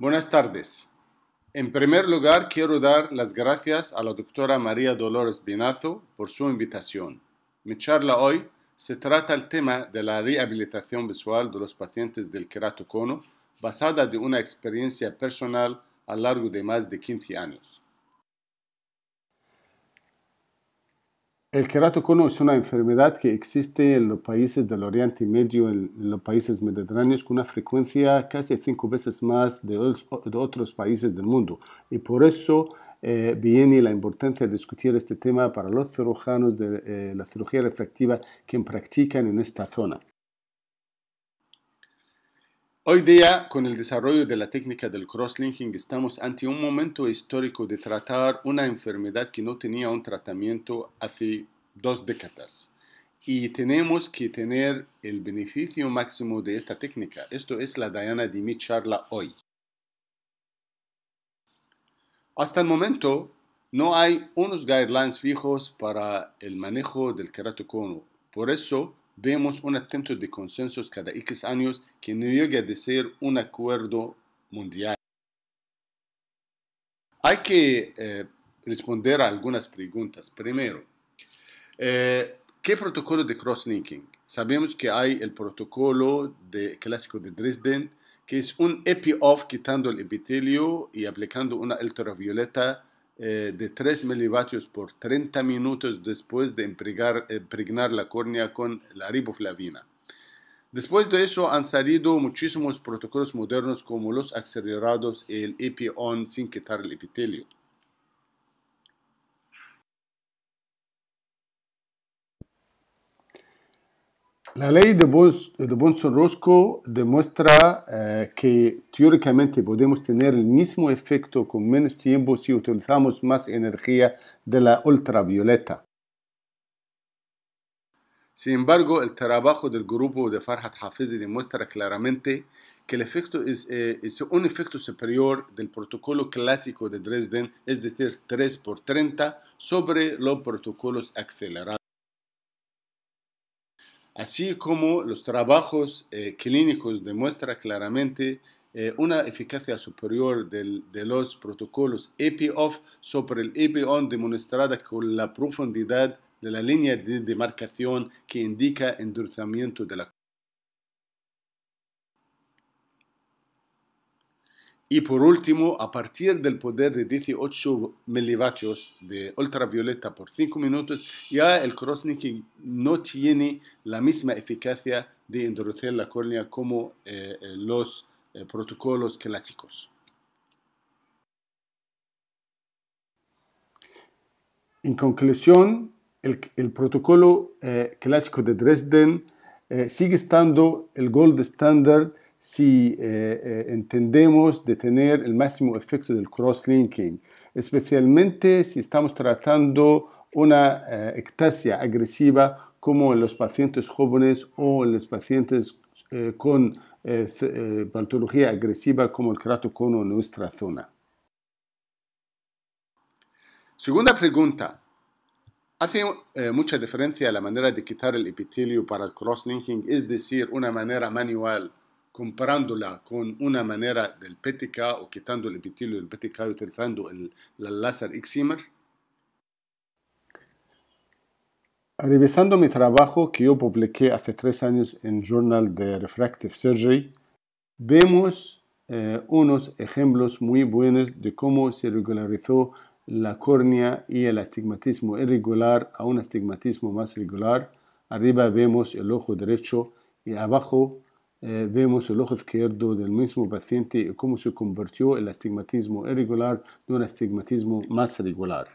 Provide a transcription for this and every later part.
Buenas tardes. En primer lugar, quiero dar las gracias a la doctora María Dolores Binazo por su invitación. Mi charla hoy se trata el tema de la rehabilitación visual de los pacientes del queratocono basada de una experiencia personal a lo largo de más de 15 años. El queratocono es una enfermedad que existe en los países del Oriente Medio, en los países mediterráneos, con una frecuencia casi cinco veces más de, otros países del mundo. Y por eso eh, viene la importancia de discutir este tema para los cirujanos de eh, la cirugía refractiva que practican en esta zona. Hoy día, con el desarrollo de la técnica del crosslinking, estamos ante un momento histórico de tratar una enfermedad que no tenía un tratamiento hace dos décadas. Y tenemos que tener el beneficio máximo de esta técnica. Esto es la Diana de mi charla hoy. Hasta el momento no hay unos guidelines fijos para el manejo del keratocono. Por eso vemos un atento de consensos cada X años que no llega a ser un acuerdo mundial. Hay que eh, responder a algunas preguntas. Primero, eh, ¿Qué protocolo de cross-linking? Sabemos que hay el protocolo de, clásico de Dresden, que es un EPI-OFF quitando el epitelio y aplicando una ultravioleta eh, de 3 milivatios por 30 minutos después de impregnar, impregnar la córnea con la riboflavina. Después de eso han salido muchísimos protocolos modernos como los acelerados y el EPI-ON sin quitar el epitelio. La ley de, Bonson-Roscoe demuestra eh, que teóricamente podemos tener el mismo efecto con menos tiempo si utilizamos más energía de la ultravioleta. Sin embargo, el trabajo del grupo de Farhat Hafizi demuestra claramente que el efecto es, eh, es, un efecto superior del protocolo clásico de Dresden, es decir, 3 por 30, sobre los protocolos acelerados así como los trabajos eh, clínicos demuestran claramente eh, una eficacia superior de los protocolos EPOF sobre el EPI-ON demostrada con la profundidad de la línea de demarcación que indica endulzamiento de la Y por último, a partir del poder de 18 milivatios de ultravioleta por 5 minutos, ya el crosslinking no tiene la misma eficacia de endurecer la córnea como eh, eh, los eh, protocolos clásicos. En conclusión, el, protocolo clásico de Dresden sigue estando el gold standard si eh, eh, entendemos de tener el máximo efecto del crosslinking, especialmente si estamos tratando una eh, ectasia agresiva como en los pacientes jóvenes o en los pacientes con patología agresiva como el crato-cono en nuestra zona. Segunda pregunta. Hace mucha diferencia la manera de quitar el epitelio para el crosslinking, es decir, una manera manual comparándola con una manera del PTK o quitando el epitelio del PTK utilizando el, láser excimer? Revisando mi trabajo que yo publiqué hace tres años en Journal de Refractive Surgery, vemos eh, unos ejemplos muy buenos de cómo se regularizó la córnea y el astigmatismo irregular a un astigmatismo más regular. Arriba vemos el ojo derecho y abajo eh, vemos el ojo izquierdo del mismo paciente y cómo se convirtió el astigmatismo irregular en un astigmatismo más regular.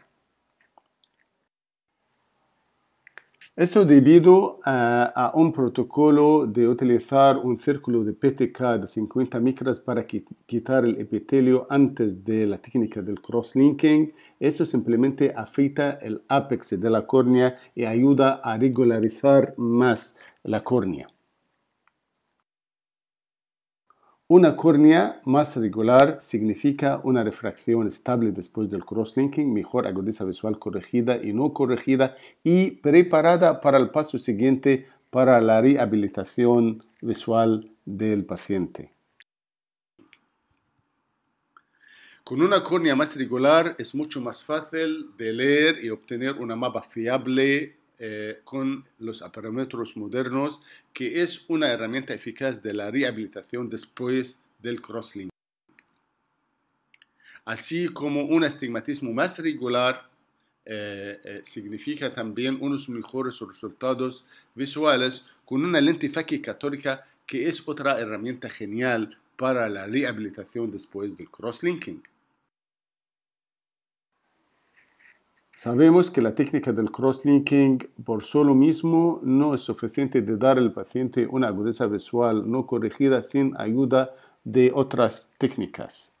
Esto debido a, un protocolo de utilizar un círculo de PTK de 50 micras para quitar el epitelio antes de la técnica del crosslinking. Esto simplemente afecta el ápice de la córnea y ayuda a regularizar más la córnea. Una córnea más regular significa una refracción estable después del crosslinking, mejor agudeza visual corregida y no corregida y preparada para el paso siguiente para la rehabilitación visual del paciente. Con una córnea más regular es mucho más fácil de leer y obtener una mapa fiable eh, con los parámetros modernos, que es una herramienta eficaz de la rehabilitación después del crosslinking. Así como un astigmatismo más regular eh, eh, significa también unos mejores resultados visuales con una lente faquicatórica que es otra herramienta genial para la rehabilitación después del crosslinking. Sabemos que la técnica del crosslinking por solo mismo no es suficiente de dar al paciente una agudeza visual no corregida sin ayuda de otras técnicas.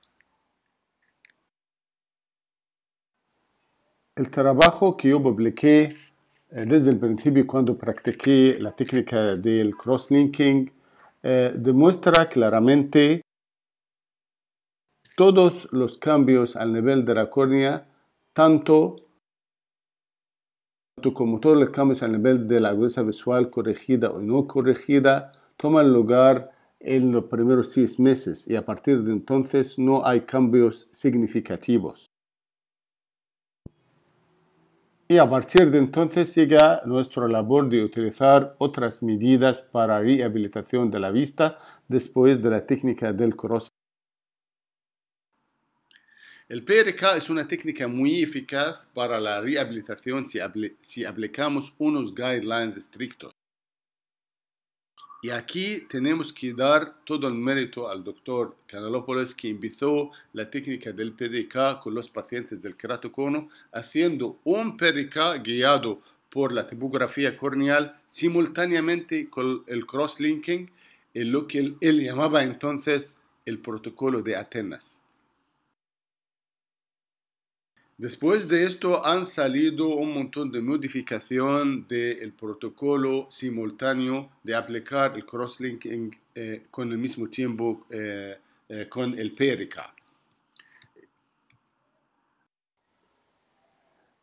El trabajo que yo publiqué eh, desde el principio cuando practiqué la técnica del crosslinking eh, demuestra claramente todos los cambios al nivel de la córnea, tanto como todos los cambios a nivel de la agudeza visual corregida o no corregida, toman lugar en los primeros seis meses y a partir de entonces no hay cambios significativos. Y a partir de entonces llega nuestra labor de utilizar otras medidas para rehabilitación de la vista después de la técnica del cross el PRK es una técnica muy eficaz para la rehabilitación si, aplicamos unos guidelines estrictos. Y aquí tenemos que dar todo el mérito al doctor Canalópolis que empezó la técnica del PDK con los pacientes del keratocono haciendo un PDK guiado por la tipografía corneal simultáneamente con el crosslinking en lo que él llamaba entonces el protocolo de Atenas. Después de esto han salido un montón de modificación del protocolo simultáneo de aplicar el crosslinking eh, con el mismo tiempo eh, eh, con el PRK.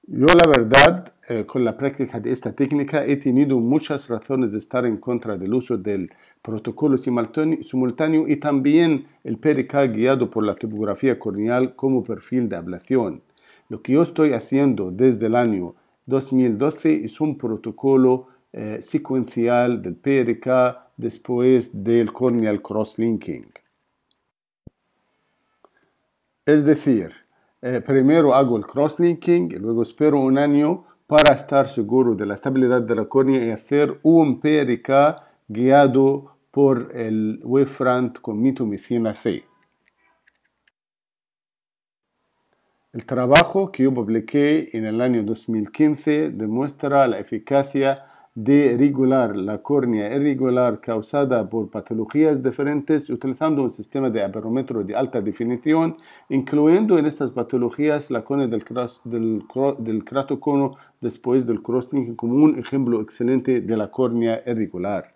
Yo la verdad, con la práctica de esta técnica he tenido muchas razones de estar en contra del uso del protocolo simultáneo y también el PRK guiado por la topografía corneal como perfil de ablación. Lo que yo estoy haciendo desde el año 2012 es un protocolo eh, secuencial del PRK después del corneal crosslinking. Es decir, eh, primero hago el crosslinking y luego espero un año para estar seguro de la estabilidad de la córnea y hacer un PRK guiado por el wavefront con mitomicina C. El trabajo que yo publiqué en el año 2015 demuestra la eficacia de regular la córnea irregular causada por patologías diferentes utilizando un sistema de aberrómetro de alta definición, incluyendo en estas patologías la córnea del, del, cratocono después del crosting como un ejemplo excelente de la córnea irregular.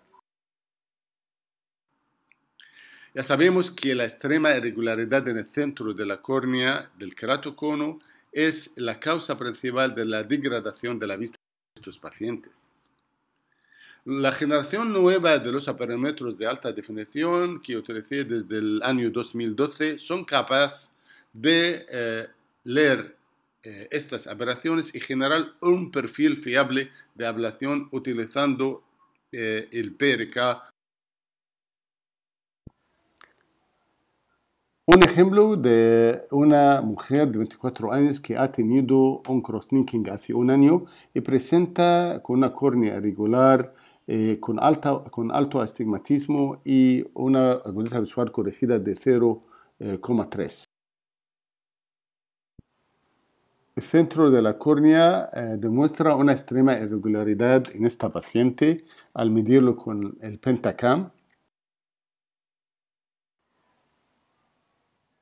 Ya sabemos que la extrema irregularidad en el centro de la córnea del queratocono es la causa principal de la degradación de la vista de estos pacientes. La generación nueva de los aparómetros de alta definición que utilicé desde el año 2012 son capaces de eh, leer eh, estas aberraciones y generar un perfil fiable de ablación utilizando eh, el PRK Un ejemplo de una mujer de 24 años que ha tenido un crosslinking hace un año y presenta con una córnea irregular, eh, con, alta, con alto astigmatismo y una agudeza visual corregida de 0,3. Eh, el centro de la córnea eh, demuestra una extrema irregularidad en esta paciente al medirlo con el pentacam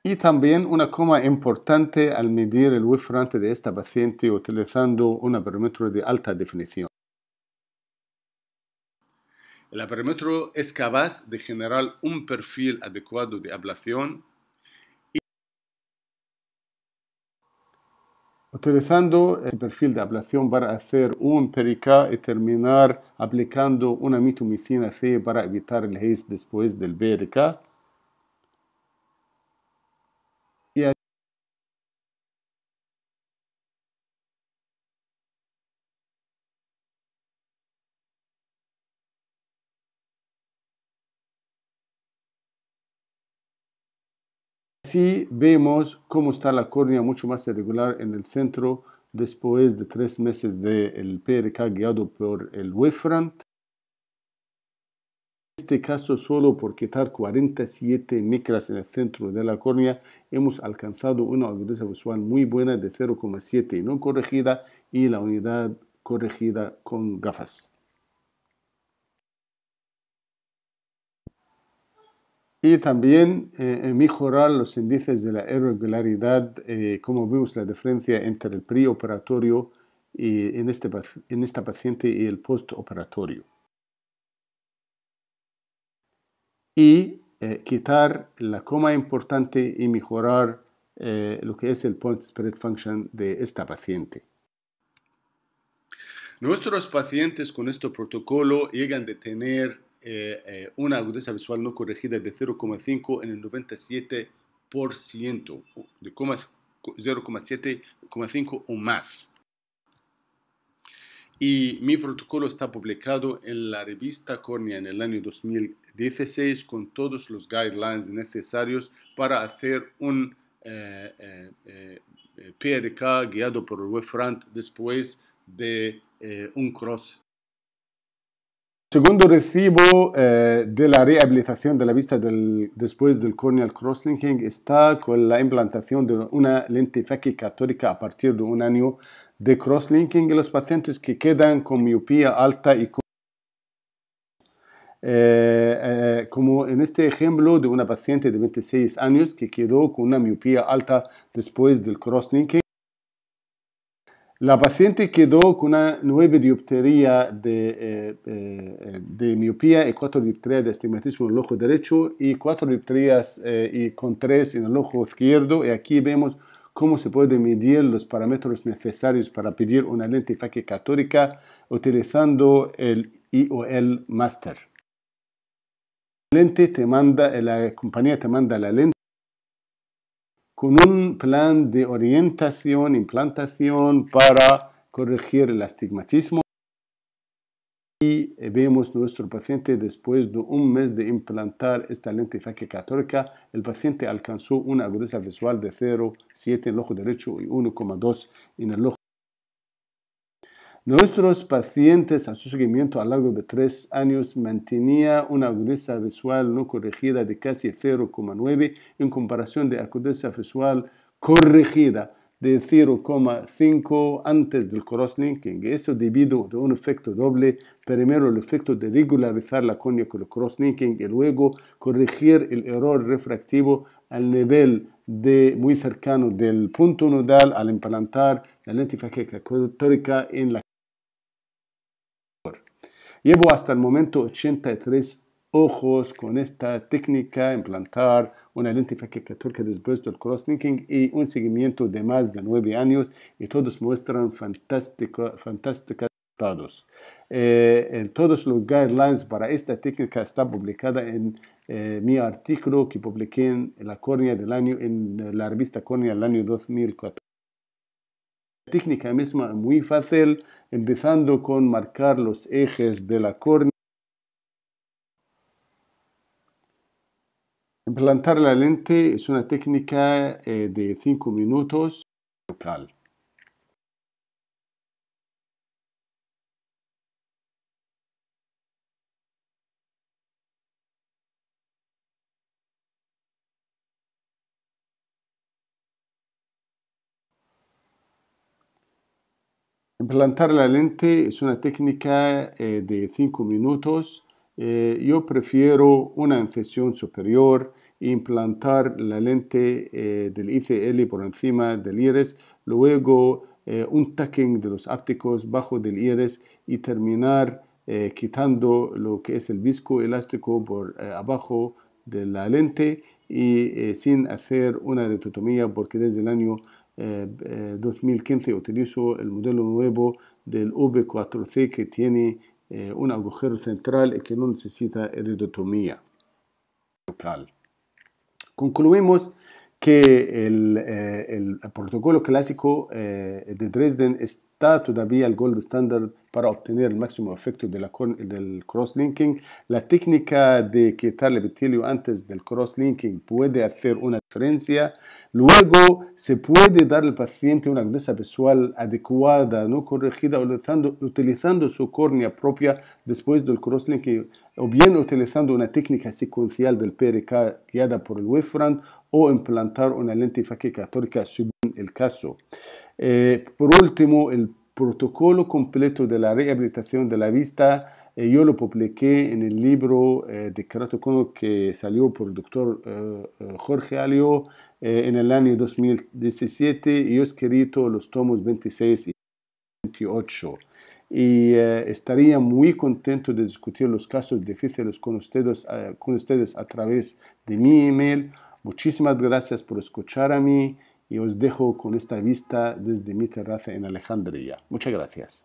Y también una coma importante al medir el wifrante de esta paciente utilizando un amperímetro de alta definición. El amperímetro es capaz de generar un perfil adecuado de ablación Utilizando el este perfil de ablación para hacer un PRK y terminar aplicando una mitomicina C para evitar el haze después del PRK. Así vemos cómo está la córnea mucho más irregular en el centro después de tres meses del PRK guiado por el Wefrant. En este caso, solo por quitar 47 micras en el centro de la córnea, hemos alcanzado una agudeza visual muy buena de 0,7 no corregida y la unidad corregida con gafas. y también eh, mejorar los índices de la irregularidad, eh, como vemos la diferencia entre el preoperatorio y en, este, en esta paciente y el postoperatorio. Y eh, quitar la coma importante y mejorar lo que es el point spread function de esta paciente. Nuestros pacientes con este protocolo llegan de tener eh, eh, una agudeza visual no corregida de 0,5 en el 97%, de 0,7,5 o más. Y mi protocolo está publicado en la revista Cornea en el año 2016 con todos los guidelines necesarios para hacer un eh, PRK guiado por el Webfront después de un cross Segundo recibo eh, de la rehabilitación de la vista del, después del corneal crosslinking está con la implantación de una lente tórica a partir de un año de crosslinking en los pacientes que quedan con miopía alta y con eh, eh, como en este ejemplo de una paciente de 26 años que quedó con una miopía alta después del crosslinking. La paciente quedó con una 9 dioptería de, eh, eh, de miopía y 4 diopterías de astigmatismo en el ojo derecho y 4 diopterías eh, y con 3 en el ojo izquierdo. Y aquí vemos cómo se puede medir los parámetros necesarios para pedir una lente católica utilizando el IOL Master. lente te manda, la compañía te manda la lente con un plan de orientación, implantación para corregir el astigmatismo. Y eh, vemos nuestro paciente después de un mes de implantar esta lente católica. el paciente alcanzó una agudeza visual de 0,7 en el ojo derecho y 1,2 en el ojo Nuestros pacientes a su seguimiento a lo largo de tres años mantenía una agudeza visual no corregida de casi 0,9 en comparación de agudeza visual corregida de 0,5 antes del crosslinking. Eso debido a un efecto doble. Primero el efecto de regularizar la córnea con el crosslinking y luego corregir el error refractivo al nivel de muy cercano del punto nodal al implantar la lente catórica en la Llevo hasta el momento 83 ojos con esta técnica, implantar una identificación que después del cross thinking y un seguimiento de más de 9 años y todos muestran fantásticos resultados. Eh, en todos los guidelines para esta técnica está publicada en eh, mi artículo que publiqué en la córnea del año, en la revista Córnea del año 2014 técnica misma es muy fácil, empezando con marcar los ejes de la córnea. Implantar la lente es una técnica eh, de 5 minutos local. Implantar la lente es una técnica eh, de 5 minutos. Eh, yo prefiero una incisión superior e implantar la lente eh, del ICL por encima del iris, luego un tucking de los ápticos bajo del iris y terminar quitando lo que es el visco elástico por abajo de la lente y sin hacer una retotomía porque desde el año 2015 eh, eh, utilizo el modelo nuevo del V4C que tiene eh, un agujero central y que no necesita eridotomía local. Concluimos que el, el protocolo clásico de Dresden es está todavía el gold standard para obtener el máximo efecto del cross-linking. La técnica de quitar el epitelio antes del cross-linking puede hacer una diferencia. Luego, se puede dar al paciente una agudeza visual adecuada, no corregida, utilizando, su córnea propia después del cross-linking, o bien utilizando una técnica secuencial del PRK guiada por el Wefran, o implantar una lente sub el caso. Eh, por último, el protocolo completo de la rehabilitación de la vista, eh, yo lo publiqué en el libro eh, de Keratocono que salió por el doctor Jorge Alio en el año 2017 y yo he escrito los tomos 26 y 28 y estaría muy contento de discutir los casos difíciles con ustedes, con ustedes a través de mi email. Muchísimas gracias por escuchar a mí y os dejo con esta vista desde mi terraza en Alejandría. Muchas gracias.